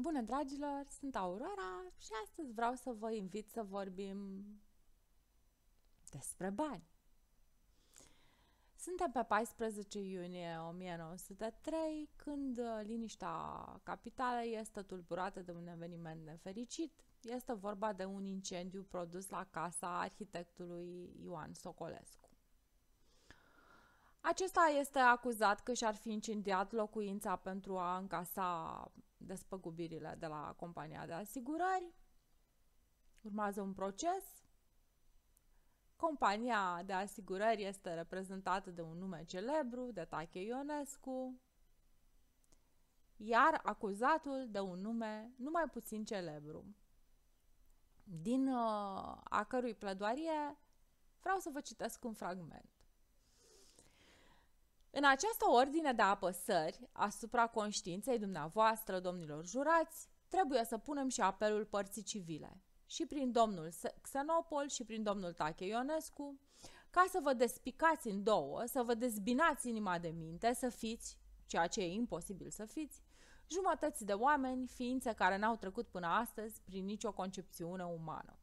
Bună, dragilor! Sunt Aurora și astăzi vreau să vă invit să vorbim despre bani. Suntem pe 14 iunie 1903, când uh, liniștea capitală este tulburată de un eveniment nefericit. Este vorba de un incendiu produs la casa arhitectului Ioan Socolescu. Acesta este acuzat că și-ar fi incendiat locuința pentru a încasa despăgubirile de la compania de asigurări, urmează un proces, compania de asigurări este reprezentată de un nume celebru, de Tache Ionescu, iar acuzatul de un nume numai puțin celebru, din uh, a cărui plădoarie vreau să vă citesc un fragment. În această ordine de apăsări asupra conștiinței dumneavoastră, domnilor jurați, trebuie să punem și apelul părții civile, și prin domnul Xenopol și prin domnul Tache Ionescu, ca să vă despicați în două, să vă dezbinați inima de minte, să fiți, ceea ce e imposibil să fiți, jumătăți de oameni, ființe care n-au trecut până astăzi prin nicio concepțiune umană.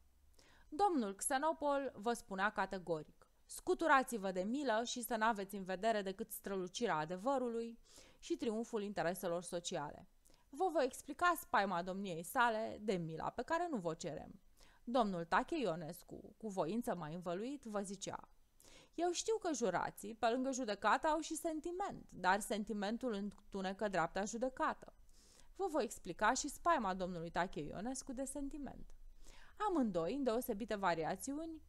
Domnul Xenopol vă spunea categoric, Scuturați-vă de milă și să n-aveți în vedere decât strălucirea adevărului și triumful intereselor sociale. Vă voi explica spaima domniei sale de mila pe care nu vă cerem. Domnul Tache Ionescu, cu voință mai învăluit, vă zicea Eu știu că jurații, pe lângă judecată, au și sentiment, dar sentimentul întunecă dreapta judecată. Vă voi explica și spaima domnului Tache Ionescu de sentiment. Amândoi, în deosebite variațiuni,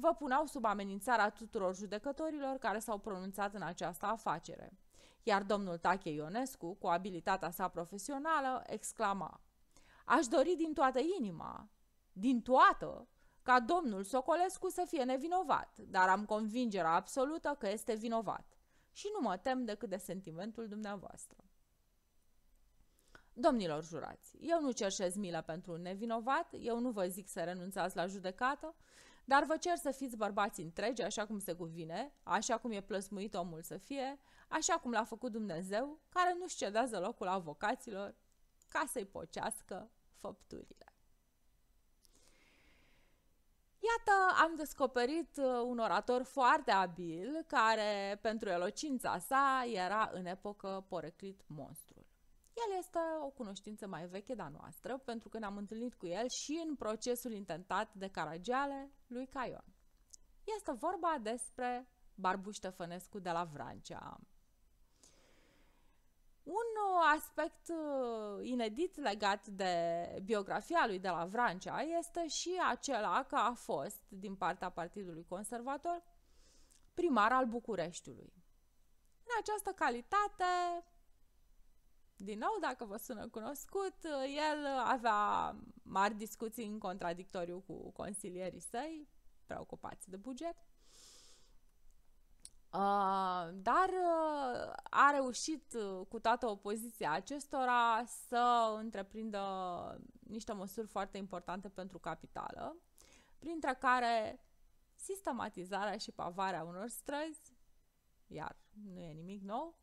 vă puneau sub amenințarea tuturor judecătorilor care s-au pronunțat în această afacere. Iar domnul Tache Ionescu, cu abilitatea sa profesională, exclama Aș dori din toată inima, din toată, ca domnul Socolescu să fie nevinovat, dar am convingerea absolută că este vinovat și nu mă tem decât de sentimentul dumneavoastră. Domnilor jurați, eu nu cerșez milă pentru un nevinovat, eu nu vă zic să renunțați la judecată, dar vă cer să fiți bărbați întregi, așa cum se cuvine, așa cum e plăsmuit omul să fie, așa cum l-a făcut Dumnezeu, care nu-și cedează locul avocaților ca să-i pocească făpturile. Iată, am descoperit uh, un orator foarte abil, care, pentru elocința sa, era în epocă poreclit monstru. El este o cunoștință mai veche de-a noastră, pentru că ne-am întâlnit cu el și în procesul intentat de Caragiale lui Caion. Este vorba despre Barbu Ștefănescu de la Vrancea. Un uh, aspect uh, inedit legat de biografia lui de la Vrancea este și acela că a fost, din partea Partidului Conservator, primar al Bucureștiului. În această calitate din nou, dacă vă sună cunoscut, el avea mari discuții în contradictoriu cu consilierii săi, preocupați de buget. Uh, dar uh, a reușit uh, cu toată opoziția acestora să întreprindă niște măsuri foarte importante pentru capitală, printre care sistematizarea și pavarea unor străzi, iar nu e nimic nou,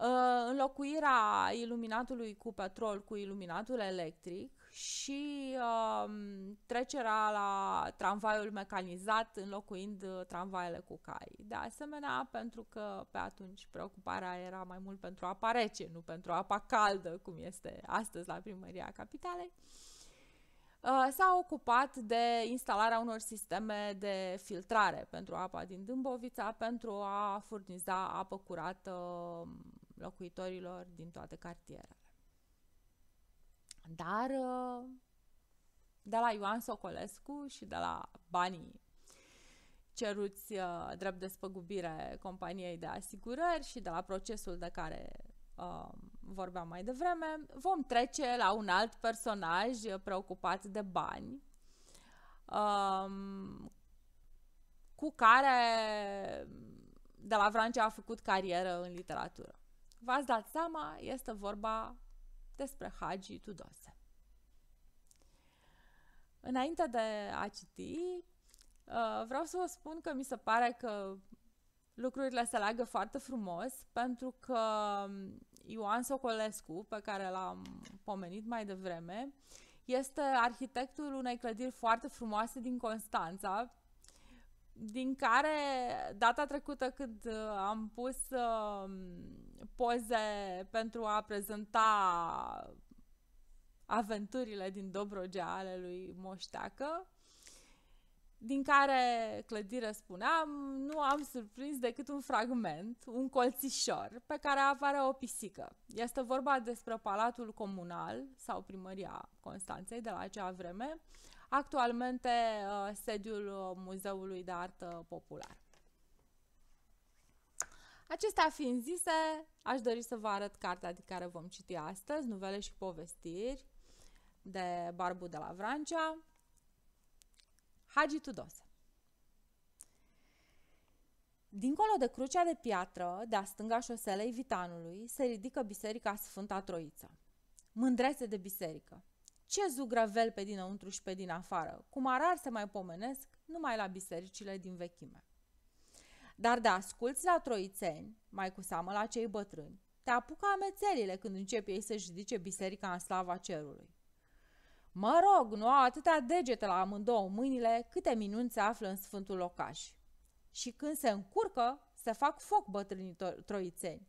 Uh, înlocuirea iluminatului cu petrol cu iluminatul electric și um, trecerea la tramvaiul mecanizat înlocuind uh, tramvaiele cu cai. De asemenea, pentru că pe atunci preocuparea era mai mult pentru apa rece, nu pentru apa caldă, cum este astăzi la primăria capitalei, uh, s-a ocupat de instalarea unor sisteme de filtrare pentru apa din Dâmbovița pentru a furniza apă curată um, locuitorilor din toate cartierele. Dar uh, de la Ioan Socolescu și de la banii ceruți uh, drept de spăgubire companiei de asigurări și de la procesul de care uh, vorbeam mai devreme, vom trece la un alt personaj preocupat de bani, um, cu care de la Vrancea a făcut carieră în literatură. V-ați dat seama, este vorba despre Hagi Tudose. Înainte de a citi, uh, vreau să vă spun că mi se pare că lucrurile se leagă foarte frumos, pentru că um, Ioan Socolescu, pe care l-am pomenit mai devreme, este arhitectul unei clădiri foarte frumoase din Constanța, din care data trecută când uh, am pus um, poze pentru a prezenta aventurile din Dobrogea ale lui Moșteacă, din care clădire spuneam, nu am surprins decât un fragment, un colțișor, pe care apare o pisică. Este vorba despre Palatul Comunal sau Primăria Constanței de la acea vreme, actualmente uh, sediul uh, Muzeului de Artă Popular. Acestea fiind zise, aș dori să vă arăt cartea de care vom citi astăzi, Nuvele și povestiri de Barbu de la Vrancea, Hagi Tudose. Dincolo de crucea de piatră, de-a stânga șoselei Vitanului, se ridică biserica Sfânta Troiță. Mândrețe de biserică, ce zugrăvel pe dinăuntru și pe din afară, cum arar se mai pomenesc numai la bisericile din vechime. Dar de asculți la troițeni, mai cu seamă la cei bătrâni, te apucă amețelile când încep ei să judice biserica în slava cerului. Mă rog, nu au atâtea degete la amândouă mâinile câte minuni se află în sfântul locaș. Și când se încurcă, se fac foc bătrânii troițeni.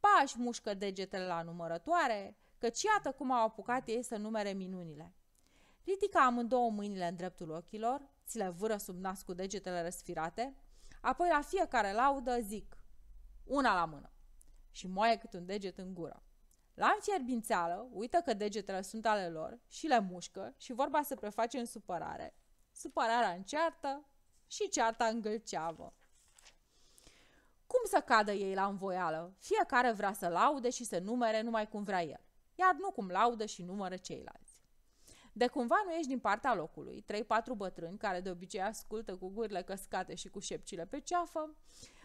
Pași mușcă degetele la numărătoare, căci iată cum au apucat ei să numere minunile. Ridică amândouă mâinile în dreptul ochilor, ți le vâră sub nas cu degetele răsfirate, apoi la fiecare laudă zic, una la mână, și moaie cât un deget în gură. La înfierbințeală, uită că degetele sunt ale lor și le mușcă și vorba se preface în supărare. Supărarea înceartă și cearta îngălceavă. Cum să cadă ei la învoială? Fiecare vrea să laude și să numere numai cum vrea el iar nu cum laudă și numără ceilalți. De cumva nu ești din partea locului, trei patru bătrâni care de obicei ascultă cu gurile căscate și cu șepcile pe ceafă,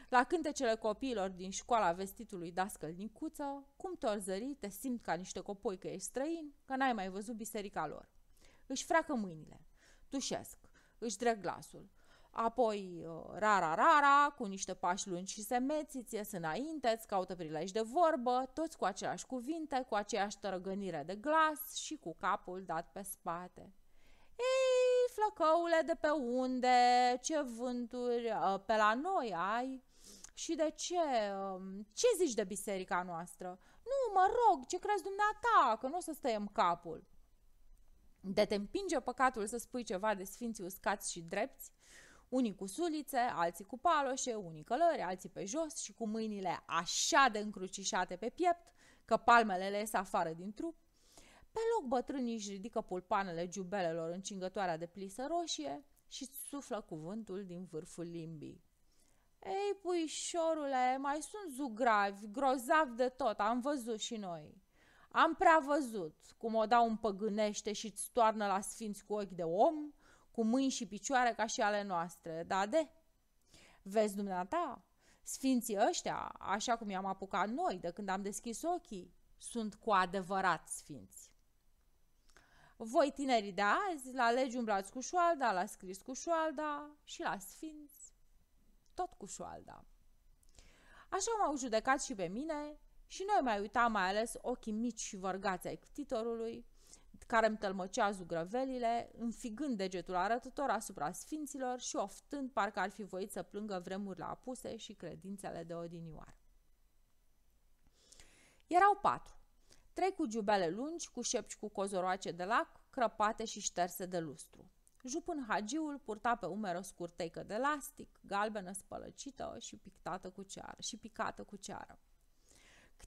la cântecele copiilor din școala vestitului dascăl din cuță, cum te zări, te simt ca niște copoi că ești străin, că n-ai mai văzut biserica lor. Își freacă mâinile, tușesc, își dreg glasul, apoi uh, rara-rara, cu niște pași lungi și semeți, îți ies înainte, îți caută prilej de vorbă, toți cu aceleași cuvinte, cu aceeași tărăgănire de glas și cu capul dat pe spate. Ei, flăcăule de pe unde, ce vânturi uh, pe la noi ai și de ce, um, ce zici de biserica noastră? Nu, mă rog, ce crezi dumneata, că nu o să stăiem capul. De te împinge păcatul să spui ceva de sfinții uscați și drepți, unii cu sulițe, alții cu paloșe, unii călări, alții pe jos și cu mâinile așa de încrucișate pe piept că palmele le ies afară din trup. Pe loc bătrânii își ridică pulpanele giubelelor cingătoarea de plisă roșie și suflă cuvântul din vârful limbii. Ei, puișorule, mai sunt zugravi, grozavi de tot, am văzut și noi. Am prea văzut cum o dau păgânește și-ți toarnă la sfinți cu ochi de om, cu mâini și picioare ca și ale noastre, da de? Vezi dumneata, sfinții ăștia, așa cum i-am apucat noi de când am deschis ochii, sunt cu adevărat sfinți. Voi tinerii de azi, la legi umblați cu șoalda, la scris cu șoalda și la sfinți, tot cu șoalda. Așa m-au judecat și pe mine și noi mai uitam mai ales ochii mici și vărgați ai ctitorului, care îmi tălmăcea zugrăvelile, înfigând degetul arătător asupra sfinților și oftând parcă ar fi voit să plângă vremurile apuse și credințele de odinioară. Erau patru. Trei cu giubele lungi, cu șepci cu cozoroace de lac, crăpate și șterse de lustru. Jupân hagiul purta pe umeră o scurteică de elastic, galbenă spălăcită și, pictată cu ceară, și picată cu ceară.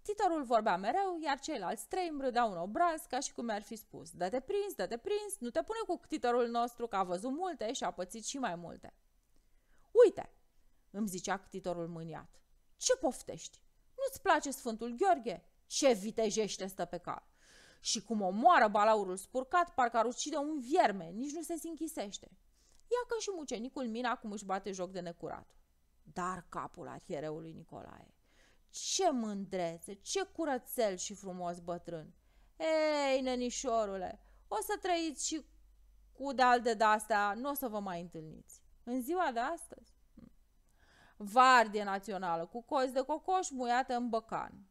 Titorul vorbea mereu, iar ceilalți trei îmi râdeau un obraz ca și cum mi-ar fi spus Dă-te prins, dă-te prins, nu te pune cu titorul nostru că a văzut multe și a pățit și mai multe Uite, îmi zicea titorul mâniat, ce poftești? Nu-ți place Sfântul Gheorghe? Ce vitejește stă pe cal! Și cum omoară balaurul spurcat, parcă ar ucide un vierme, nici nu se sinchisește. Ia că și mucenicul Mina acum își bate joc de necurat. Dar capul arhiereului Nicolae ce mândrețe, ce curățel și frumos bătrân! Ei, nenișorule, o să trăiți și cu dal de de-astea, nu o să vă mai întâlniți. În ziua de astăzi? Hm. Vardie națională cu cozi de cocoș muiată în băcan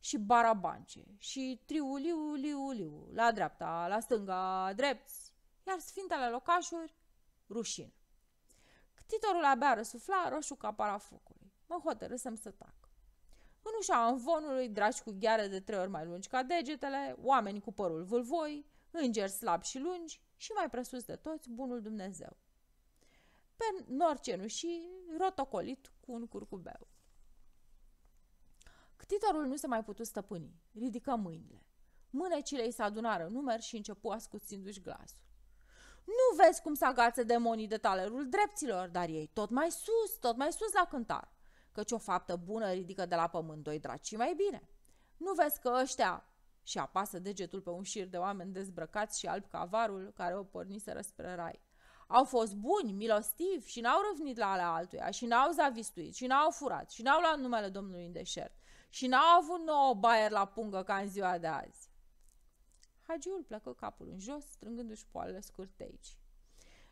și barabance și triuliu, liu, liu, la dreapta, la stânga, drepți, iar sfintele locașuri, rușine. Ctitorul abia răsufla roșu ca parafocului. Mă hotărâsem să să tac. În ușa anvonului, dragi cu gheare de trei ori mai lungi ca degetele, oameni cu părul vâlvoi, îngeri slabi și lungi și mai presus de toți, bunul Dumnezeu. Pe nor cenușii, rotocolit cu un curcubeu. Ctitorul nu se mai putu stăpâni, ridică mâinile. Mânecile îi se adunară număr și începu ascuțindu-și glasul. Nu vezi cum se agață demonii de talerul dreptilor, dar ei tot mai sus, tot mai sus la cântar căci o faptă bună ridică de la pământ doi draci mai bine. Nu vezi că ăștia și apasă degetul pe un șir de oameni dezbrăcați și alb cavarul care o porniseră spre rai. Au fost buni, milostivi și n-au răvnit la alea altuia și n-au zavistuit și n-au furat și n-au luat numele Domnului în deșert și n-au avut nouă baier la pungă ca în ziua de azi. Hagiul plecă capul în jos, strângându-și poalele scurte aici.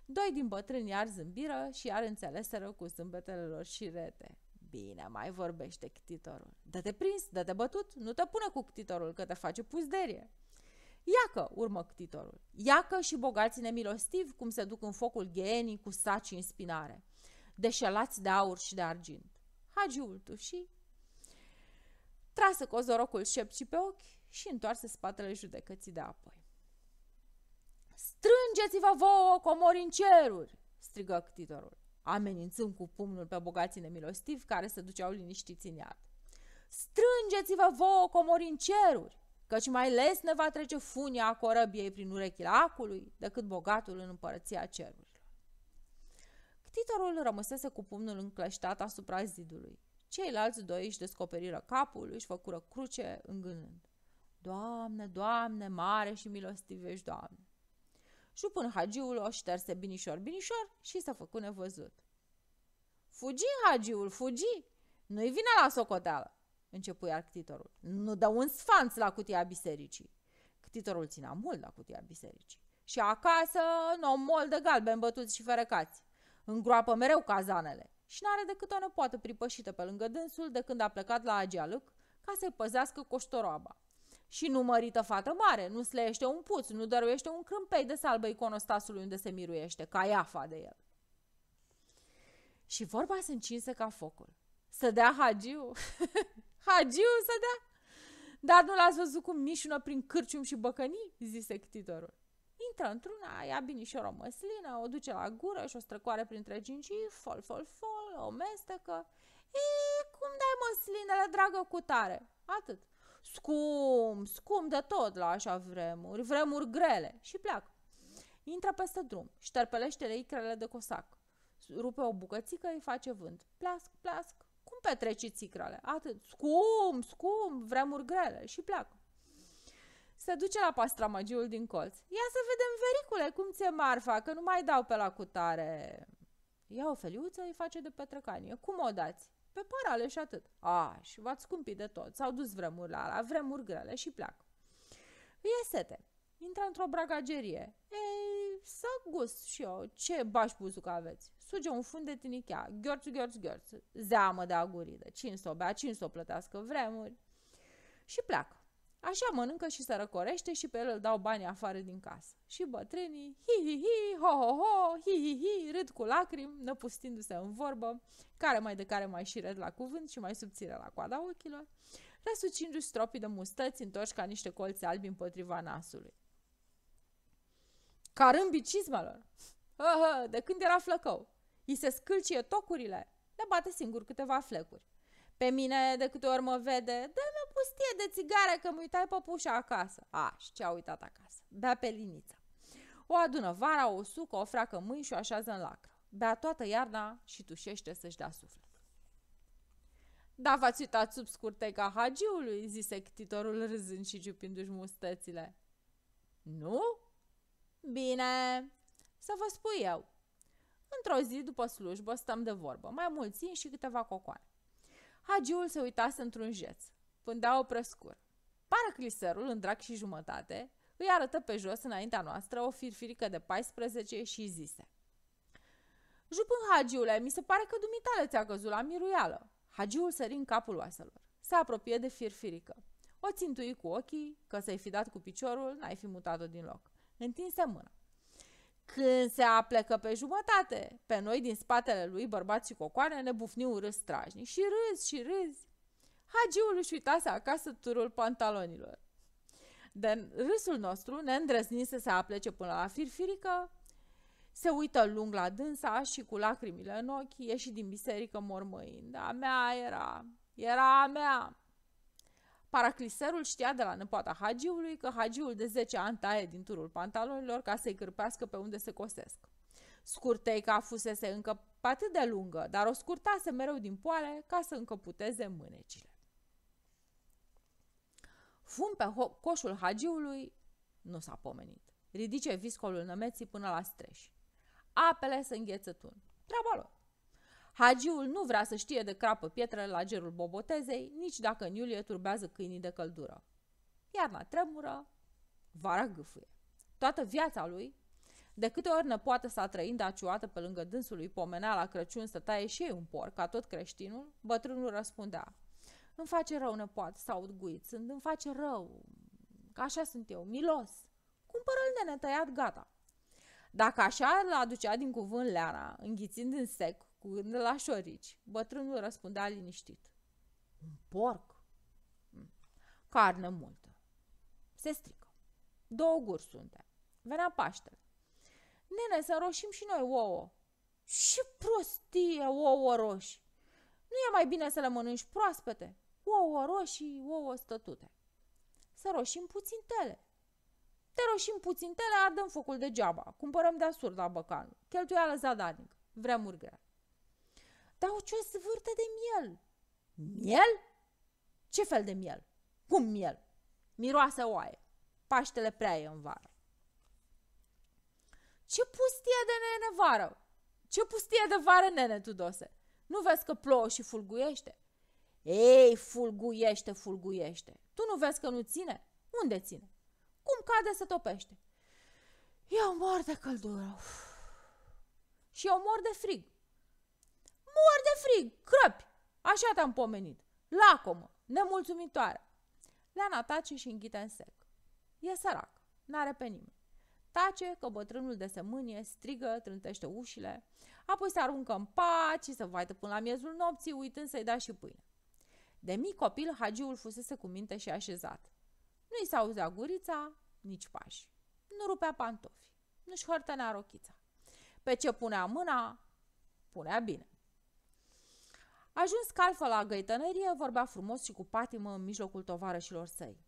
Doi din bătrâni iar zâmbiră și iar înțeleseră cu zâmbetele lor și rete. Bine, mai vorbește ctitorul. Dă-te prins, dă-te bătut, nu te pune cu ctitorul, că te face puzderie. Iacă, urmă ctitorul, iacă și bogații nemilostiv cum se duc în focul ghenii cu saci în spinare, deșelați de aur și de argint. Hagiul și trase cozorocul șepci pe ochi și întoarse spatele judecății de apoi. Strângeți-vă vouă comori în ceruri, strigă ctitorul amenințând cu pumnul pe bogații nemilostivi care se duceau liniștiți în iad. Strângeți-vă vouă ceruri, căci mai ne va trece funia corăbiei prin urechile acului decât bogatul în împărăția cerurilor. Ctitorul rămăsese cu pumnul încleștat asupra zidului. Ceilalți doi își descoperiră capul, își făcură cruce îngânând. Doamne, Doamne, mare și milostivești, Doamne! pun hagiul o șterse binișor, binișor și s-a făcut nevăzut. Fugi, hagiul, fugi! Nu-i vine la socoteală, începui arctitorul. Nu dă un sfanț la cutia bisericii. Ctitorul ținea mult la cutia bisericii. Și acasă, în o mol de galben bătuți și ferecați. Îngroapă mereu cazanele și n-are decât o nepoată pripășită pe lângă dânsul de când a plecat la Agialâc ca să-i păzească coștoroaba și nu mărită fată mare, nu sleiește un puț, nu dăruiește un crâmpei de salbă iconostasului unde se miruiește, ca iafa de el. Și vorba se încinse ca focul. Să dea hagiu, hagiu să dea. Dar nu l-ați văzut cum mișună prin cârcium și băcănii? zise ctitorul. Intră într-una, ia binișor o măslină, o duce la gură și o străcoare printre gingii, fol, fol, fol, o mestecă. E, cum dai măslinele, dragă, cu tare? Atât scum scum de tot la așa vremuri, vremuri grele și pleacă. Intră peste drum, șterpelește icrele de cosac, rupe o bucățică, îi face vânt, plasc, plasc, cum petreci țicrele? Atât, scum scum, vremuri grele și pleacă. Se duce la pastramagiul din colț. Ia să vedem, vericule, cum ți-e marfa, că nu mai dau pe la cutare. Ia o feliuță, îi face de petrecanie. Cum o dați? Pe parale și atât. A, și v-ați scumpit de tot. S-au dus vremurile, la vremuri grele și pleacă. Îi e sete. Intră într-o bragagerie. Ei, să gust și eu. Ce bași buzuc aveți? Suge un fund de tinichea. Gheorț, gheorț, gheorț. Zeamă de aguridă. Cine să o bea, cine să o plătească vremuri. Și pleacă. Așa mănâncă și sărăcorește și pe el îl dau bani afară din casă. Și bătrânii, hi-hi-hi, ho-ho-ho, hi-hi-hi, râd cu lacrimi, năpustindu-se în vorbă, care mai de care mai și râd la cuvânt și mai subțire la coada ochilor, răsucindu-și stropii de mustăți întorși ca niște colți albi împotriva nasului. Carâmbii cizmelor! de când era flăcău! I se scâlcie tocurile, le bate singur câteva flecuri. Pe mine, de câte ori mă vede, dă-mi o pustie de țigare că mi uitai păpușa acasă. A, și ce-a uitat acasă? Bea pe liniță. O adună vara, o sucă, o freacă mâini și o așează în lacră. Bea toată iarna și tușește să-și dea suflet. Da, v-ați uitat sub scurteca hagiului, zise ctitorul râzând și ciupindu-și mustățile. Nu? Bine, să vă spun eu. Într-o zi după slujbă stăm de vorbă, mai mulți și câteva cocoane. Hagiul se uitase într-un jeț. Pândea o prăscur. Paracliserul, în drac și jumătate, îi arătă pe jos înaintea noastră o firfirică de 14 și zise. Jupân Hagiule, mi se pare că dumitale ți-a căzut la miruială. Hagiul sări în capul oaselor. Se apropie de firfirică. O țintui cu ochii, că să-i fi dat cu piciorul, n-ai fi mutat-o din loc. Întinse mâna. Când se aplecă pe jumătate, pe noi din spatele lui, bărbați și cocoane, ne bufniu râs strajnic. Și râzi, și râzi. Hagiul își uitase acasă turul pantalonilor. De râsul nostru ne îndrăzni să se aplece până la firfirică, se uită lung la dânsa și cu lacrimile în ochi ieși din biserică mormăind. A mea era, era a mea. Paracliserul știa de la nepoata hagiului că hagiul de 10 ani taie din turul pantalonilor ca să-i cârpească pe unde se cosesc. Scurteica fusese încă atât de lungă, dar o scurtase mereu din poale ca să încăputeze mânecile. Fum pe coșul hagiului nu s-a pomenit. Ridice viscolul nămeții până la streș. Apele se înghețătun. Treaba lor. Hagiul nu vrea să știe de crapă pietrele la gerul bobotezei, nici dacă în iulie turbează câinii de căldură. Iarna tremură, vara gâfâie. Toată viața lui, de câte ori năpoată poate a trăind daciuată pe lângă lui pomenea la Crăciun să taie și ei un porc, ca tot creștinul, bătrânul răspundea. Îmi face rău, poate să aud sunt, îmi face rău, că așa sunt eu, milos. Cumpără-l de netăiat, gata. Dacă așa l-aducea din cuvânt Leana, înghițind în sec, cu gând la șorici. Bătrânul răspundea liniștit. Un porc? Mm. Carne multă. Se strică. Două guri suntem. Venea Paștele. Nene, să roșim și noi ouă. Ce prostie, ouă roșii! Nu e mai bine să le mănânci proaspete? Ouă roșii, ouă stătute. Să roșim puțin tele. Te roșim puțin tele, ardem focul degeaba. Cumpărăm de asur la băcan. Cheltuială zadarnic. Vremuri grele. Dau ce o zvârtă de miel. Miel? Ce fel de miel? Cum miel? Miroase oaie. Paștele prea e în vară. Ce pustie de nene vară! Ce pustie de vară, nene Tudose! Nu vezi că plouă și fulguiește? Ei, fulguiește, fulguiește! Tu nu vezi că nu ține? Unde ține? Cum cade să topește? Eu mor de căldură. Uf. Și eu mor de frig ar de frig, crăpi. Așa te-am pomenit. Lacomă, nemulțumitoare. Le-a și înghite în sec. E sărac, n-are pe nimeni. Tace că bătrânul de sămânie strigă, trântește ușile, apoi se aruncă în pat și se vaită până la miezul nopții, uitând să-i da și pâine. De mic copil, hagiul fusese cu minte și așezat. Nu-i s auzea gurița, nici pași. Nu rupea pantofi, nu-și hărtănea rochița. Pe ce punea mâna, punea bine. Ajuns calfă la găitănărie, vorbea frumos și cu patimă în mijlocul tovarășilor săi.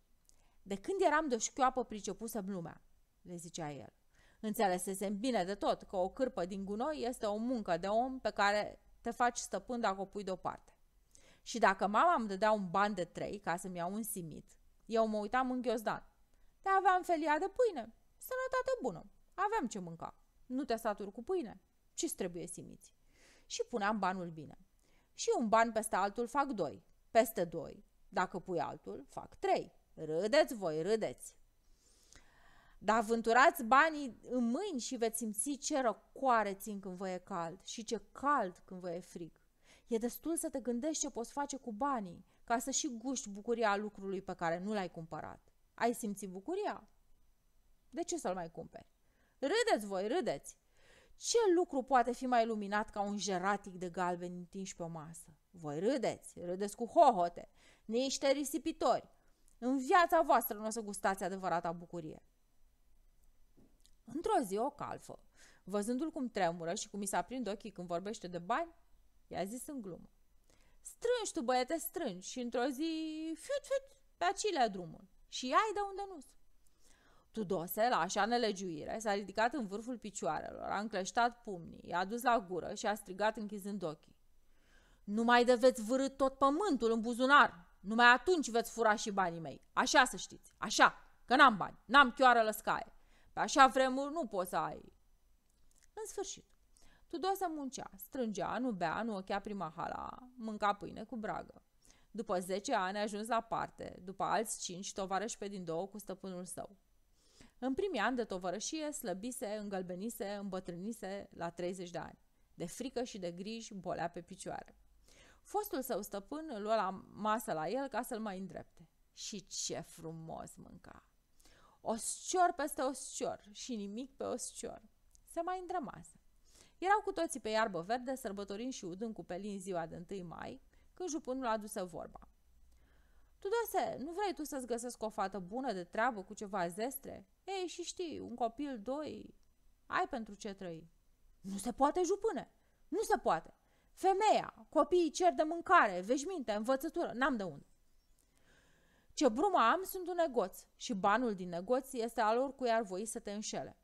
De când eram de șchioapă pricepusă în lumea, le zicea el. Înțelesese bine de tot că o cârpă din gunoi este o muncă de om pe care te faci stăpân dacă o pui deoparte. Și dacă mama îmi dădea un ban de trei ca să-mi iau un simit, eu mă uitam în ghiozdan. Te aveam felia de pâine. Sănătate bună. Aveam ce mânca. Nu te saturi cu pâine. ce trebuie simiți? Și puneam banul bine și un ban peste altul fac doi. Peste doi, dacă pui altul, fac trei. Râdeți voi, râdeți! Dar vânturați banii în mâini și veți simți ce răcoare țin când vă e cald și ce cald când vă e frig. E destul să te gândești ce poți face cu banii, ca să și guști bucuria lucrului pe care nu l-ai cumpărat. Ai simțit bucuria? De ce să-l mai cumperi? Râdeți voi, râdeți! Ce lucru poate fi mai luminat ca un jeratic de galben întins pe o masă? Voi râdeți, râdeți cu hohote, niște risipitori. În viața voastră nu o să gustați adevărata bucurie. Într-o zi, o calfă, văzându-l cum tremură și cum i s-a aprind ochii când vorbește de bani, i-a zis în glumă. Strângi tu, băiete, strângi și într-o zi, fiut, fiut, pe acilea drumul și ai de unde nu -s. Tudose, la așa nelegiuire, s-a ridicat în vârful picioarelor, a încleștat pumnii, i-a dus la gură și a strigat închizând ochii. Nu mai de veți vârâ tot pământul în buzunar! Numai atunci veți fura și banii mei! Așa să știți, așa, că n-am bani, n-am chioară lăscaie. Pe așa vremuri nu poți să ai. În sfârșit, Tudose muncea, strângea, nu bea, nu ochea prima hala, mânca pâine cu bragă. După 10 ani a ajuns la parte, după alți cinci tovarăși pe din două cu stăpânul său. În primii ani de tovărășie slăbise, îngălbenise, îmbătrânise la 30 de ani. De frică și de griji bolea pe picioare. Fostul său stăpân îl lua la masă la el ca să-l mai îndrepte. Și ce frumos mânca! Oscior peste oscior și nimic pe oscior. Se mai îndrămase. Erau cu toții pe iarbă verde, sărbătorind și udând cu pelin ziua de 1 mai, când jupunul aduse vorba. Tudose, da nu vrei tu să-ți găsesc o fată bună de treabă cu ceva zestre? Ei, și știi, un copil, doi, ai pentru ce trăi. Nu se poate, jupâne! Nu se poate! Femeia, copiii cer de mâncare, veșminte, învățătură, n-am de unde. Ce bruma am sunt un negoț și banul din negoț este al oricui ar voi să te înșele.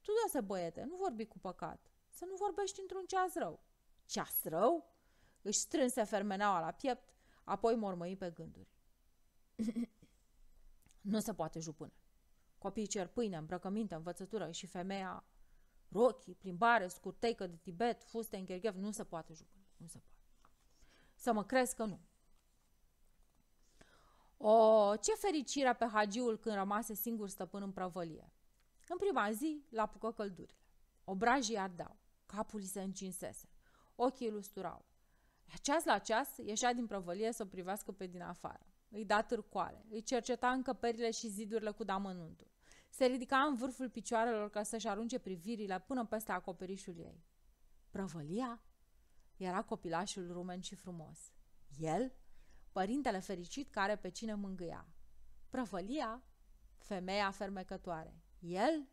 Tu da să băiete, nu vorbi cu păcat, să nu vorbești într-un ceas rău. Ceas rău? Își strânse fermeneaua la piept, apoi mormăi pe gânduri nu se poate jupâne. Copiii cer pâine, îmbrăcăminte, învățătură și femeia rochii, plimbare, scurteică de Tibet, fuste în Gherghev, nu se poate jupâne. Nu se poate. Să mă crezi că nu. O, ce fericire pe hagiul când rămase singur stăpân în prăvălie. În prima zi l pucă căldurile. Obrajii ardeau, capul îi se încinsese, ochii îl usturau. La ceas la ceas ieșea din prăvălie să o privească pe din afară îi da târcoale, îi cerceta încăperile și zidurile cu damănuntul. Se ridica în vârful picioarelor ca să-și arunce privirile până peste acoperișul ei. Prăvălia? Era copilașul rumen și frumos. El? Părintele fericit care pe cine mângâia. Prăvălia? Femeia fermecătoare. El?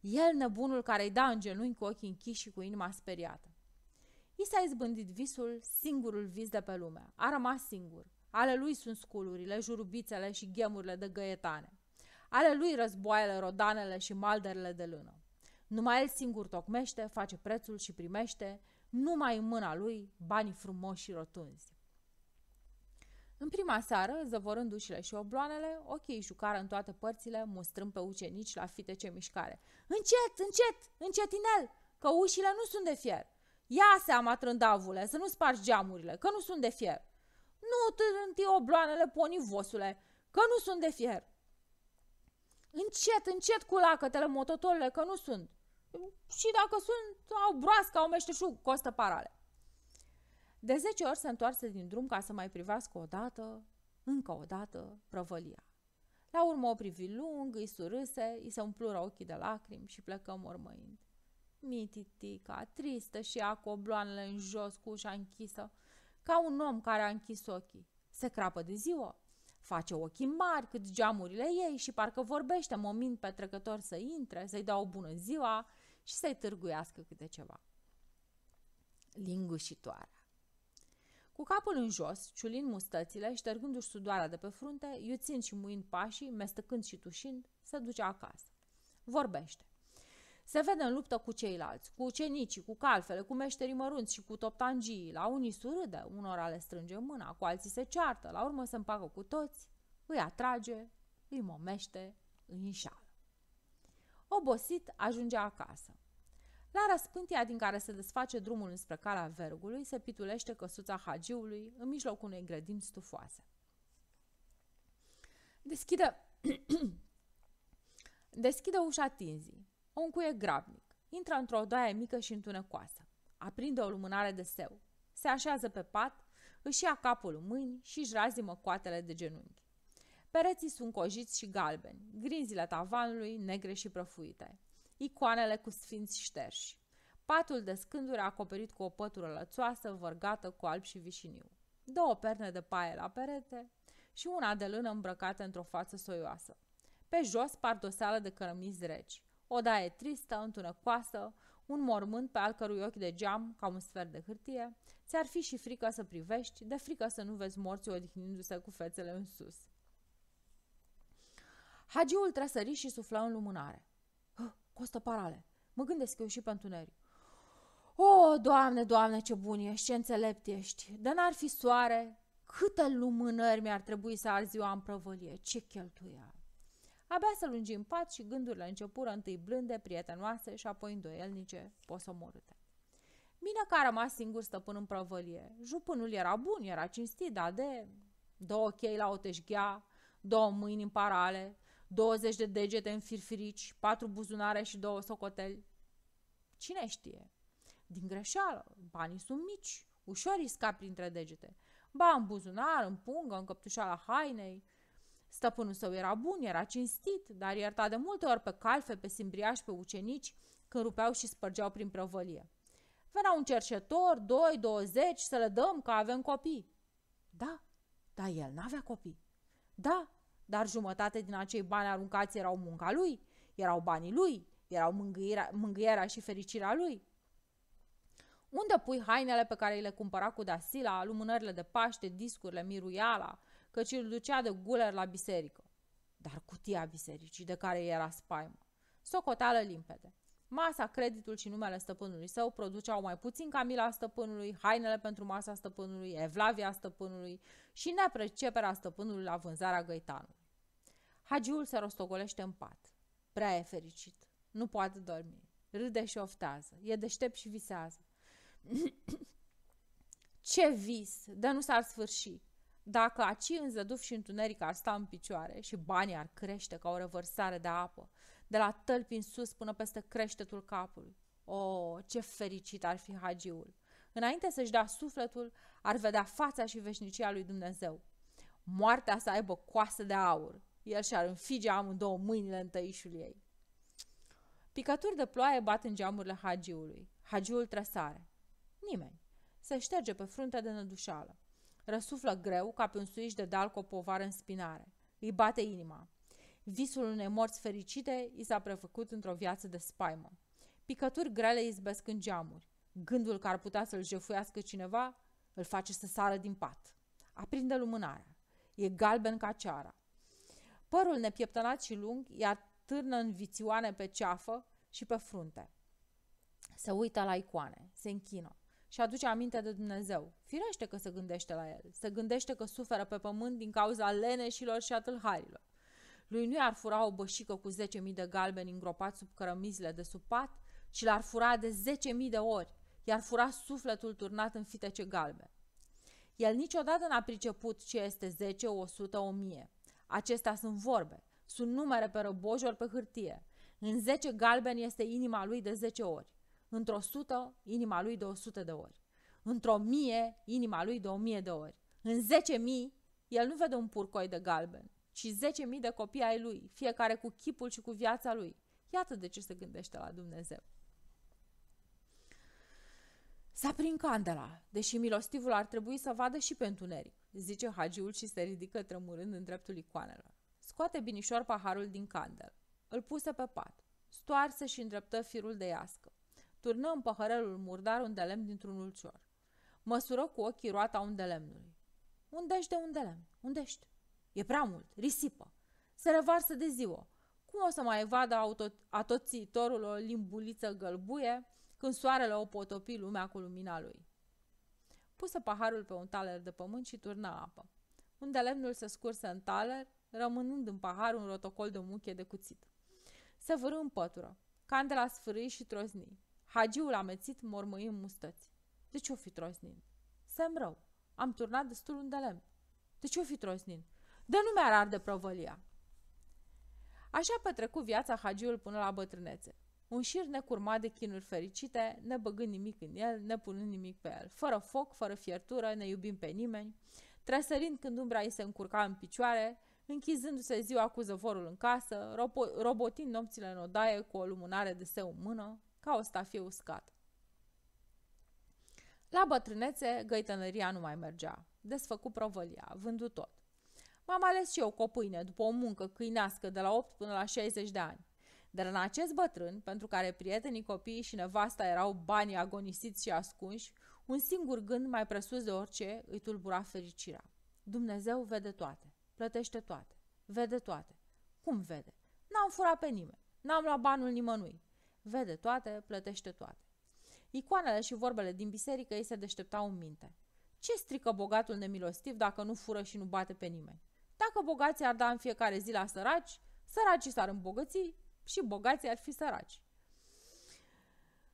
El nebunul care îi da în genunchi cu ochii închiși și cu inima speriată. I s-a izbândit visul, singurul vis de pe lume. A rămas singur. Ale lui sunt sculurile, jurubițele și ghemurile de găietane. Ale lui războaiele, rodanele și malderele de lână. Numai el singur tocmește, face prețul și primește, numai în mâna lui, banii frumoși și rotunzi. În prima seară, zăvorând ușile și obloanele, ochii jucară în toate părțile, mustrând pe ucenici la fite ce mișcare. Încet, încet, încetinel, că ușile nu sunt de fier. Ia seama, trândavule, să nu spargi geamurile, că nu sunt de fier. Nu trânti obloanele, ponivosule, că nu sunt de fier. Încet, încet cu lacătele, mototorule, că nu sunt. Și dacă sunt, au broască, au meșteșug, costă parale. De zece ori se întoarse din drum ca să mai privească o dată, încă o dată, prăvălia. La urmă o privi lung, îi surâse, îi se umplură ochii de lacrimi și plecă mormăind. Mititica, tristă și ea cu obloanele în jos, cu ușa închisă, ca un om care a închis ochii. Se crapă de ziua, face ochii mari cât geamurile ei și parcă vorbește pe petrecător să intre, să-i dea o bună ziua și să-i târguiască câte ceva. Lingușitoarea Cu capul în jos, ciulind mustățile, ștergându-și sudoarea de pe frunte, iuțind și muind pașii, mestecând și tușind, se duce acasă. Vorbește. Se vede în luptă cu ceilalți, cu ucenicii, cu calfele, cu meșterii mărunți și cu toptangii. La unii surâde, unora le strânge mâna, cu alții se ceartă, la urmă se împacă cu toți, îi atrage, îi momește, îi înșală. Obosit, ajunge acasă. La răspântia din care se desface drumul înspre calea vergului, se pitulește căsuța hagiului în mijlocul unei grădini stufoase. Deschide, deschide ușa tinzii. O încuie grabnic. Intră într-o odaie mică și întunecoasă. Aprinde o lumânare de seu. Se așează pe pat, își ia capul în mâini și își razi măcoatele de genunchi. Pereții sunt cojiți și galbeni, grinzile tavanului negre și prăfuite, icoanele cu sfinți șterși, patul de scânduri acoperit cu o pătură lățoasă vărgată cu alb și vișiniu, două perne de paie la perete și una de lână îmbrăcată într-o față soioasă. Pe jos, pardoseală de cărămizi reci, Odaie tristă, întunecoasă, un mormânt pe al cărui ochi de geam, ca un sfert de hârtie, ți-ar fi și frică să privești, de frică să nu vezi morții odihnindu-se cu fețele în sus. Hagiul trăsări și suflă în lumânare. Costă parale, mă gândesc eu și pe întuneric. O, doamne, doamne, ce bun ești, ce înțelept ești! Dar n-ar fi soare, Câte lumânări mi-ar trebui să arzi o în prăvălie, ce cheltuială. Abia să lungi în pat și gândurile începură întâi blânde, prietenoase și apoi îndoielnice, posomorâte. Mina că a rămas singur stăpân în prăvălie. Jupânul era bun, era cinstit, dar de două chei la o teșghea, două mâini în parale, 20 de degete în firfirici, patru buzunare și două socoteli. Cine știe? Din greșeală, banii sunt mici, ușor îi scap printre degete. Ba în buzunar, în pungă, în căptușala hainei, Stăpânul său era bun, era cinstit, dar ierta de multe ori pe calfe, pe simbriași, pe ucenici, când rupeau și spărgeau prin prăvălie. Venea un cercetor, doi, douăzeci, să le dăm că avem copii. Da, dar el n-avea copii. Da, dar jumătate din acei bani aruncați erau munca lui, erau banii lui, erau mângâierea, mângâierea și fericirea lui. Unde pui hainele pe care le cumpăra cu Dasila, lumânările de Paște, discurile, miruiala, căci îl ducea de guler la biserică, dar cutia bisericii de care era spaimă. Socoteală limpede. Masa, creditul și numele stăpânului său produceau mai puțin camila stăpânului, hainele pentru masa stăpânului, evlavia stăpânului și nepreceperea stăpânului la vânzarea găitanului. Hagiul se rostogolește în pat. Prea e fericit. Nu poate dormi. Râde și oftează. E deștept și visează. Ce vis! De nu s-ar sfârși! Dacă aci în zăduf și întuneric ar sta în picioare și banii ar crește ca o revărsare de apă, de la tălpi în sus până peste creștetul capului. O, oh, ce fericit ar fi hagiul! Înainte să-și dea sufletul, ar vedea fața și veșnicia lui Dumnezeu. Moartea să aibă coasă de aur. El și-ar înfige amândouă mâinile în tăișul ei. Picături de ploaie bat în geamurile hagiului. Hagiul trăsare. Nimeni. Se șterge pe fruntea de nădușală. Răsuflă greu, ca pe un suiș de dal cu o povară în spinare. Îi bate inima. Visul unei morți fericite i s-a prefăcut într-o viață de spaimă. Picături grele izbesc în geamuri. Gândul că ar putea să-l jefuiască cineva îl face să sară din pat. Aprinde lumânarea. E galben ca ceara. Părul nepieptănat și lung a târnă în vițioane pe ceafă și pe frunte. Se uită la icoane, se închină și aduce aminte de Dumnezeu. Firește că se gândește la el, se gândește că suferă pe pământ din cauza leneșilor și a Lui nu i-ar fura o bășică cu 10.000 de galbeni îngropați sub cărămizile de sub pat, ci l-ar fura de 10.000 de ori, Iar ar fura sufletul turnat în fitece galbe. El niciodată n-a priceput ce este 10, 100, 1000. Acestea sunt vorbe, sunt numere pe răbojor pe hârtie. În 10 galben este inima lui de 10 ori într-o sută, inima lui de o sută de ori. Într-o mie, inima lui de o mie de ori. În zece mii, el nu vede un purcoi de galben, ci zece mii de copii ai lui, fiecare cu chipul și cu viața lui. Iată de ce se gândește la Dumnezeu. S-a prind candela, deși milostivul ar trebui să vadă și pe întuneric, zice hagiul și se ridică tremurând în dreptul icoanelor. Scoate binișor paharul din candelă. Îl puse pe pat. Stoarse și îndreptă firul de iască. Turnă în păhărelul murdar un de lemn dintr-un ulcior. Măsură cu ochii roata lemnului. Undești de undelemn, undești. E prea mult, risipă. Se revarsă de ziua. Cum o să mai vadă atoțitorul o limbuliță gălbuie când soarele o potopi lumea cu lumina lui? Pusă paharul pe un taler de pământ și turnă apă. lemnul se scurse în taler, rămânând în pahar un rotocol de muche de cuțit. Se vârâ în pătură. Candela sfârâi și trozni. Hagiul amețit mormăi în mustăți. De ce o fi trosnin? Sem rău. Am turnat destul un de lemn. De ce o fi trosnin? De nu mi-ar arde provălia. Așa petrecu viața Hagiul până la bătrânețe. Un șir necurmat de chinuri fericite, ne băgând nimic în el, ne punând nimic pe el. Fără foc, fără fiertură, ne iubim pe nimeni, tresărind când umbra îi se încurca în picioare, închizându-se ziua cu zăvorul în casă, robo- robotind nopțile în odaie cu o lumânare de seu în mână, ca o stafie uscat. La bătrânețe, găitănăria nu mai mergea. Desfăcu provălia, vândut tot. M-am ales și eu cu o pâine, după o muncă câinească de la 8 până la 60 de ani. Dar în acest bătrân, pentru care prietenii, copiii și nevasta erau banii agonisiți și ascunși, un singur gând, mai presus de orice, îi tulbura fericirea. Dumnezeu vede toate, plătește toate, vede toate. Cum vede? N-am furat pe nimeni, n-am luat banul nimănui, vede toate, plătește toate. Icoanele și vorbele din biserică ei se deșteptau în minte. Ce strică bogatul nemilostiv dacă nu fură și nu bate pe nimeni? Dacă bogații ar da în fiecare zi la săraci, săracii s-ar îmbogăți și bogații ar fi săraci.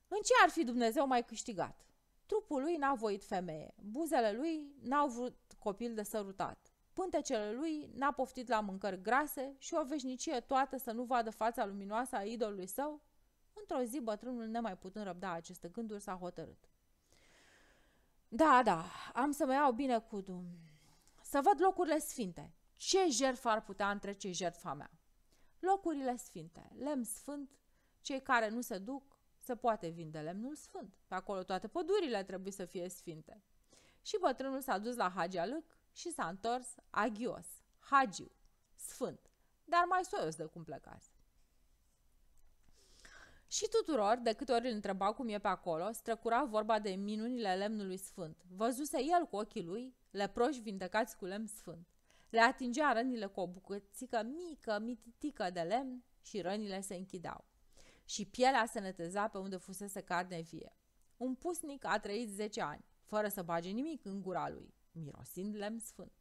În ce ar fi Dumnezeu mai câștigat? Trupul lui n-a voit femeie, buzele lui n-au vrut copil de sărutat, pântecele lui n-a poftit la mâncări grase și o veșnicie toată să nu vadă fața luminoasă a idolului său Într-o zi, bătrânul, nemai putând răbda aceste gânduri, s-a hotărât. Da, da, am să mă iau bine cu dum. Să văd locurile sfinte. Ce jertfă ar putea întrece jertfa mea? Locurile sfinte, lemn sfânt, cei care nu se duc se poate vinde lemnul sfânt. Pe acolo toate pădurile trebuie să fie sfinte. Și bătrânul s-a dus la Hagi Alâc și s-a întors agios, hagiu, sfânt, dar mai soios de cum plecase. Și tuturor, de câte ori îl întreba cum e pe acolo, străcura vorba de minunile lemnului sfânt. Văzuse el cu ochii lui leproși vindecați cu lemn sfânt. Le atingea rănile cu o bucățică mică, mititică de lemn și rănile se închideau. Și pielea se neteza pe unde fusese carne vie. Un pusnic a trăit 10 ani, fără să bage nimic în gura lui, mirosind lemn sfânt.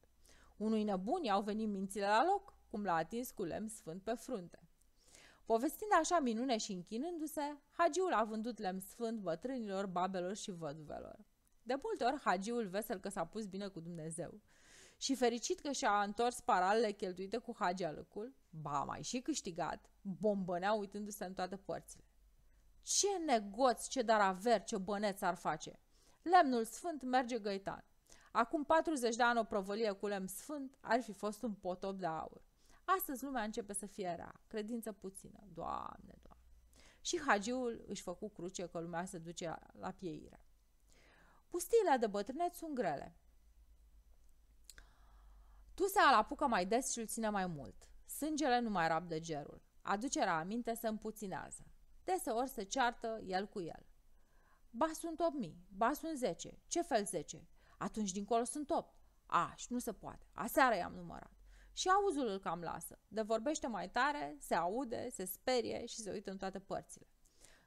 Unui nebun i-au venit mințile la loc, cum l-a atins cu lemn sfânt pe frunte. Povestind așa minune și închinându-se, hagiul a vândut lemn sfânt bătrânilor, babelor și văduvelor. De multe ori hagiul vesel că s-a pus bine cu Dumnezeu și fericit că și-a întors paralele cheltuite cu Hagealăcul, ba mai și câștigat, bombănea uitându-se în toate părțile. Ce negoț, ce dar aver, ce băneț ar face! Lemnul sfânt merge găitan. Acum 40 de ani o provălie cu lemn sfânt ar fi fost un potop de aur. Astăzi lumea începe să fie rea, credință puțină, Doamne, Doamne. Și hagiul își făcu cruce că lumea se duce la pieire. Pustiile de bătrâneț sunt grele. Tu se alapucă mai des și îl ține mai mult. Sângele nu mai rabdă gerul. Aducerea aminte se împuținează. Deseori se ceartă el cu el. Ba sunt 8.000, ba sunt 10. Ce fel 10? Atunci dincolo sunt 8. A, și nu se poate. Aseară i-am numărat și auzul îl cam lasă, de vorbește mai tare, se aude, se sperie și se uită în toate părțile.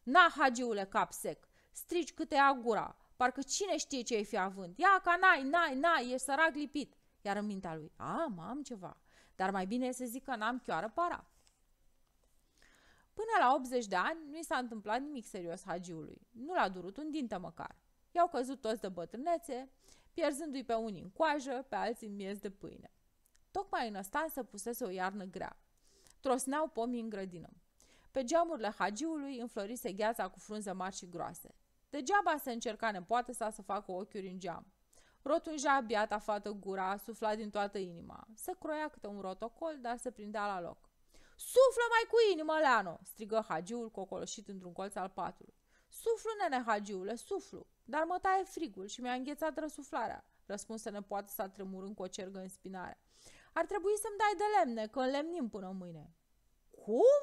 Na, hagiule cap sec, strici câte ia gura, parcă cine știe ce ai fi având. Ia ca n-ai, n-ai, n-ai, ești sărac lipit. Iar în mintea lui, a, mă, am ceva, dar mai bine să zic că n-am chioară para. Până la 80 de ani nu i s-a întâmplat nimic serios hagiului, nu l-a durut un dinte măcar. I-au căzut toți de bătrânețe, pierzându-i pe unii în coajă, pe alții în miez de pâine. Tocmai în ăsta se pusese o iarnă grea. Trosneau pomii în grădină. Pe geamurile hagiului înflorise gheața cu frunze mari și groase. Degeaba se încerca nepoată sa să facă ochiuri în geam. Rotunja biata fată gura, sufla din toată inima. Se croia câte un rotocol, dar se prindea la loc. Suflă mai cu inimă, Leano!" strigă hagiul cocoloșit într-un colț al patului. Suflu, nene hagiule, suflu, dar mă taie frigul și mi-a înghețat răsuflarea, răspunse nepoată sa tremurând cu o cergă în spinare. Ar trebui să-mi dai de lemne, că lemnim până mâine. Cum?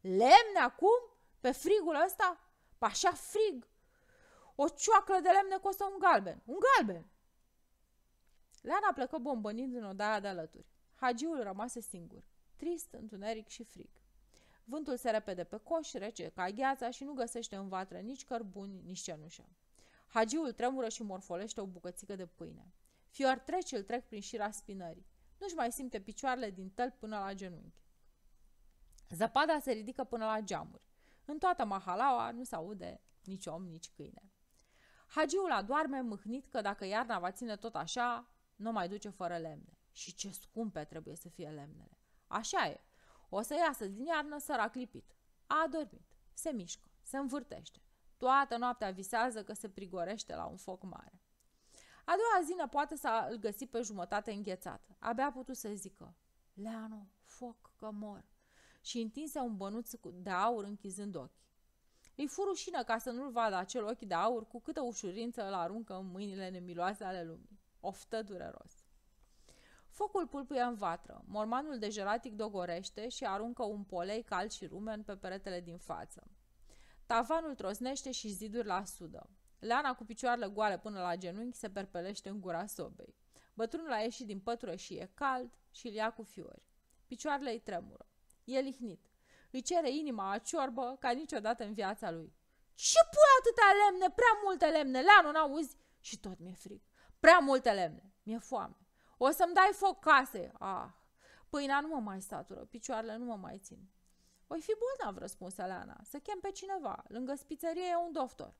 Lemne acum? Pe frigul ăsta? Pe așa frig? O cioaclă de lemne costă un galben. Un galben! Leana plecă bombănind în odaia de alături. Hagiul rămase singur, trist, întuneric și frig. Vântul se repede pe coș, rece ca gheața și nu găsește în vatră nici cărbuni, nici cenușă. Hagiul tremură și morfolește o bucățică de pâine. Fior trece, îl trec prin șira spinării. Nu-și mai simte picioarele din tălp până la genunchi. Zăpada se ridică până la geamuri. În toată mahalaua nu se aude nici om, nici câine. Hagiul adoarme mâhnit că dacă iarna va ține tot așa, nu mai duce fără lemne. Și ce scumpe trebuie să fie lemnele. Așa e. O să iasă din iarnă sărac lipit. A adormit. Se mișcă. Se învârtește. Toată noaptea visează că se prigorește la un foc mare. A doua zi poate să-l îl găsi pe jumătate înghețat. Abia a putut să zică, Leanu, foc că mor. Și întinse un bănuț de aur închizând ochii. Îi fu rușină ca să nu-l vadă acel ochi de aur cu câtă ușurință îl aruncă în mâinile nemiloase ale lumii. Oftă dureros. Focul pulpuie în vatră, mormanul de jeratic dogorește și aruncă un polei cald și rumen pe peretele din față. Tavanul trosnește și zidurile la sudă. Leana cu picioarele goale până la genunchi se perpelește în gura sobei. Bătrânul a ieșit din pătură și e cald și îl ia cu fiori. Picioarele îi tremură. E lihnit. Îi cere inima a ciorbă ca niciodată în viața lui. Ce pui atâta lemne? Prea multe lemne! Leanu, n-auzi? Și tot mi-e frig. Prea multe lemne. Mi-e foame. O să-mi dai foc case. Ah, pâinea nu mă mai satură, picioarele nu mă mai țin. Oi fi bolnav, răspunse Leana, să chem pe cineva. Lângă spițărie e un doctor.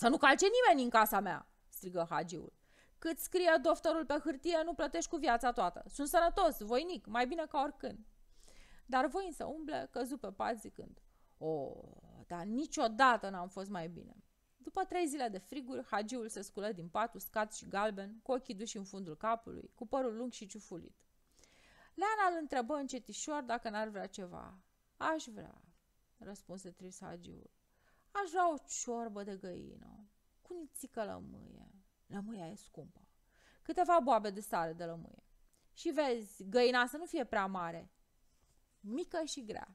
Să nu calce nimeni în casa mea!" strigă hagiul. Cât scrie doftorul pe hârtie, nu plătești cu viața toată. Sunt sănătos, voinic, mai bine ca oricând. Dar voi însă umble, căzu pe pat zicând, O, oh, dar niciodată n-am fost mai bine. După trei zile de friguri, hagiul se sculă din pat, uscat și galben, cu ochii duși în fundul capului, cu părul lung și ciufulit. Leana îl întrebă încetișor dacă n-ar vrea ceva. Aș vrea, răspunse trist hagiul. Aș vrea o ciorbă de găină, cu nițică lămâie. Lămâia e scumpă. Câteva boabe de sare de lămâie. Și vezi, găina să nu fie prea mare, mică și grea.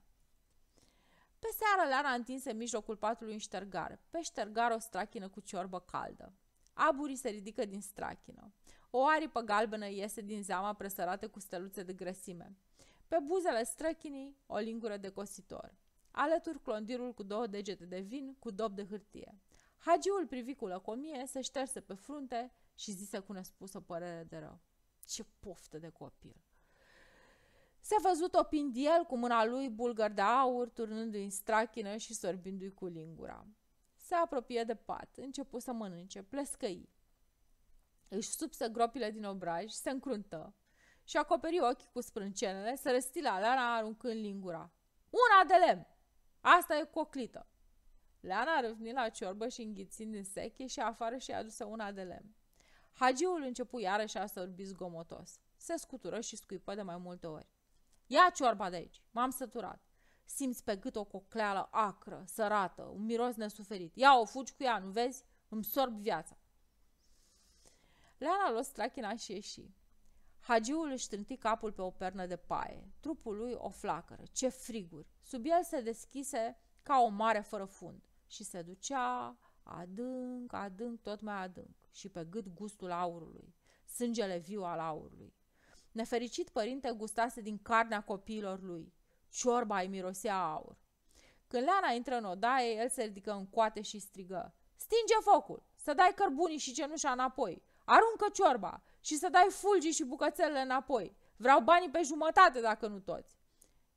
Pe seară Leana întinse în mijlocul patului în ștergar. Pe ștergar o strachină cu ciorbă caldă. Aburii se ridică din strachină. O aripă galbenă iese din zeama presărată cu steluțe de grăsime. Pe buzele străchinii o lingură de cositor alături clondirul cu două degete de vin cu dop de hârtie. Hagiul privi cu lăcomie, se șterse pe frunte și zise cu nespusă părere de rău. Ce poftă de copil! Se văzut opind el cu mâna lui bulgăr de aur, turnându-i în strachină și sorbindu-i cu lingura. Se apropie de pat, începu să mănânce, plescăi. Își subse gropile din obraj, se încruntă și acoperi ochii cu sprâncenele, se răstila Lana aruncând lingura. Una de lemn! Asta e coclită. Leana râvni la ciorbă și înghițind din seche și afară și adusă una de lemn. Hagiul începu iarăși a sorbi zgomotos. Se scutură și scuipă de mai multe ori. Ia ciorba de aici, m-am săturat. Simți pe gât o cocleală acră, sărată, un miros nesuferit. Ia-o, fugi cu ea, nu vezi? Îmi sorb viața. Leana luă strachina și ieși. Hagiul își trânti capul pe o pernă de paie, trupul lui o flacără, ce friguri! Sub el se deschise ca o mare fără fund și se ducea adânc, adânc, tot mai adânc și pe gât gustul aurului, sângele viu al aurului. Nefericit părinte gustase din carnea copiilor lui. Ciorba îi mirosea aur. Când Leana intră în odaie, el se ridică în coate și strigă. Stinge focul! Să dai cărbunii și cenușa înapoi! Aruncă ciorba! și să dai fulgii și bucățele înapoi. Vreau banii pe jumătate, dacă nu toți.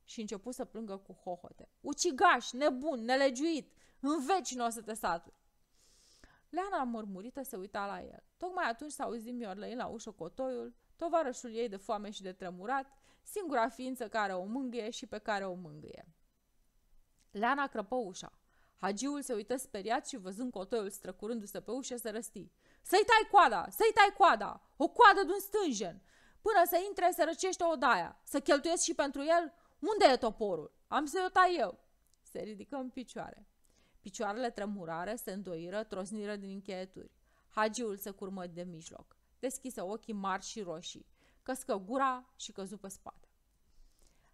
Și început să plângă cu hohote. Ucigaș, nebun, nelegiuit, în veci nu o să te saturi. Leana murmurită se uita la el. Tocmai atunci s-a auzit Miorlăi la ușă cotoiul, tovarășul ei de foame și de tremurat, singura ființă care o mângâie și pe care o mângâie. Leana crăpă ușa. Hagiul se uită speriat și văzând cotoiul străcurându-se pe ușă, se răstii. Să-i tai coada, să-i tai coada, o coadă de un stânjen, până să intre să răcește odaia, să cheltuiesc și pentru el? Unde e toporul? Am să-i tai eu. Se ridică în picioare. Picioarele tremurare, se îndoiră, trosniră din încheieturi. Hagiul se curmă de mijloc. Deschise ochii mari și roșii. Căscă gura și căzu pe spate.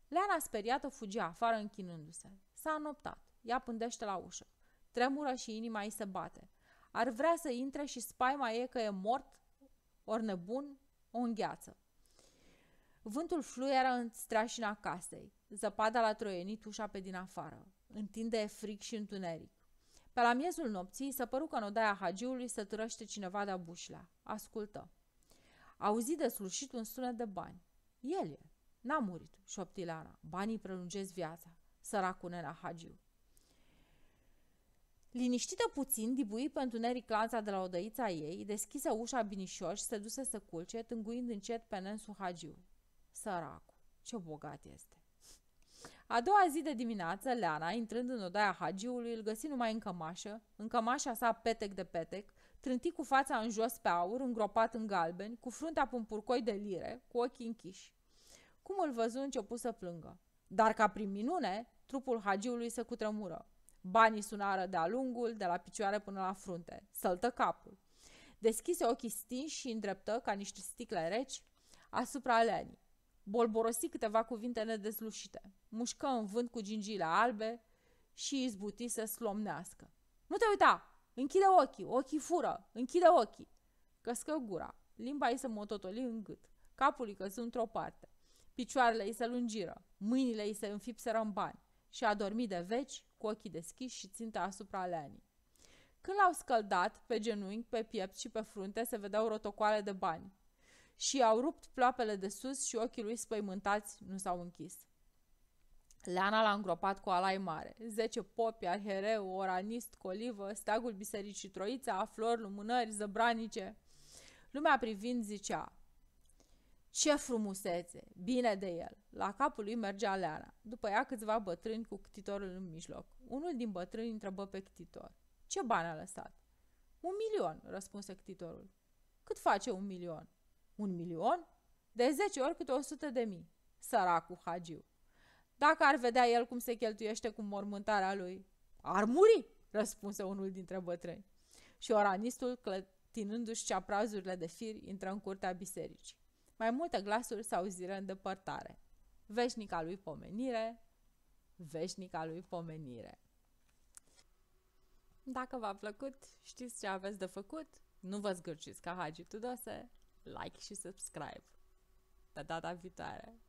Leana speriată fugea afară închinându-se. S-a înoptat. Ea pândește la ușă. Tremură și inima îi se bate. Ar vrea să intre și spaima e că e mort, ori nebun, o îngheață. Vântul fluiera în strașina casei. Zăpada la troienit ușa pe din afară. Întinde e fric și întuneric. Pe la miezul nopții se păru că în odaia hagiului se târăște cineva de-a bușlea. Ascultă. Auzi de slușit un sunet de bani. El e. N-a murit, șopti Banii prelungesc viața. Săracul nena hagiu. Liniștită puțin, dibui pe întuneric lanța de la odăița ei, deschise ușa binișor și se duse să culce, tânguind încet pe Nensu Hagiu. Săracu, ce bogat este! A doua zi de dimineață, Leana, intrând în odaia Hagiului, îl găsi numai în cămașă, în cămașa sa petec de petec, trântit cu fața în jos pe aur, îngropat în galben, cu fruntea pe un purcoi de lire, cu ochii închiși. Cum îl văzu, început să plângă. Dar ca prin minune, trupul Hagiului se cutremură. Banii sunară de-a lungul, de la picioare până la frunte. Săltă capul. Deschise ochii stinși și îndreptă, ca niște sticle reci, asupra Leanii. Bolborosi câteva cuvinte nedeslușite. Mușcă în vânt cu gingile albe și izbuti să slomnească. Nu te uita! Închide ochii! Ochii fură! Închide ochii! Căscă gura. Limba ei se mototoli în gât. Capul îi căzu într-o parte. Picioarele îi se lungiră. Mâinile îi se înfipseră în bani. Și a dormit de veci cu ochii deschiși și ținta asupra Leanii. Când l-au scăldat, pe genunchi, pe piept și pe frunte se vedeau rotocoale de bani. Și au rupt ploapele de sus și ochii lui spăimântați nu s-au închis. Leana l-a îngropat cu alai mare. Zece popi, arhereu, oranist, colivă, steagul bisericii Troița, flori, lumânări, zăbranice. Lumea privind zicea, ce frumusețe! Bine de el! La capul lui mergea Leana, după ea câțiva bătrâni cu ctitorul în mijloc. Unul din bătrâni întrebă pe ctitor. Ce bani a lăsat? Un milion, răspunse ctitorul. Cât face un milion? Un milion? De zece ori câte o sută de mii. Săracul Hagiu. Dacă ar vedea el cum se cheltuiește cu mormântarea lui, ar muri, răspunse unul dintre bătrâni. Și oranistul, clătinându-și ceaprazurile de fir, intră în curtea bisericii. Mai multe glasuri s-auziră au în depărtare. Veșnica lui pomenire, veșnica lui pomenire. Dacă v-a plăcut, știți ce aveți de făcut, nu vă zgârciți ca Hagi Tudose, like și subscribe. Pe data viitoare!